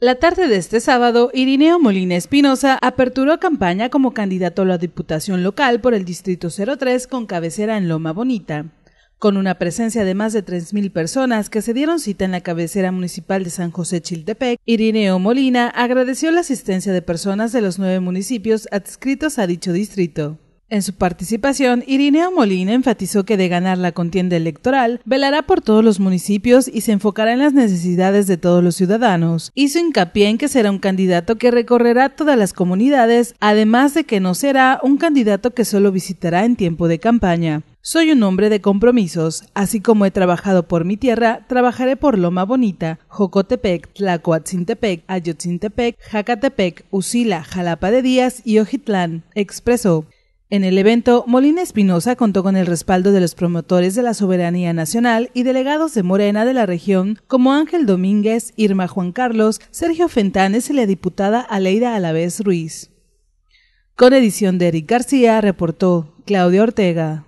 La tarde de este sábado, Irineo Molina Espinosa aperturó campaña como candidato a la Diputación Local por el Distrito 03 con cabecera en Loma Bonita. Con una presencia de más de 3.000 personas que se dieron cita en la cabecera municipal de San José Chiltepec, Irineo Molina agradeció la asistencia de personas de los nueve municipios adscritos a dicho distrito. En su participación, Irineo Molina enfatizó que de ganar la contienda electoral, velará por todos los municipios y se enfocará en las necesidades de todos los ciudadanos. Hizo hincapié en que será un candidato que recorrerá todas las comunidades, además de que no será un candidato que solo visitará en tiempo de campaña. Soy un hombre de compromisos. Así como he trabajado por mi tierra, trabajaré por Loma Bonita, Jocotepec, Tlacuatzintepec, Ayotzintepec, Jacatepec, Usila, Jalapa de Díaz y Ojitlán, expresó. En el evento, Molina Espinosa contó con el respaldo de los promotores de la soberanía nacional y delegados de Morena de la región, como Ángel Domínguez, Irma Juan Carlos, Sergio Fentanes y la diputada Aleida Alavés Ruiz. Con edición de Eric García, reportó Claudia Ortega.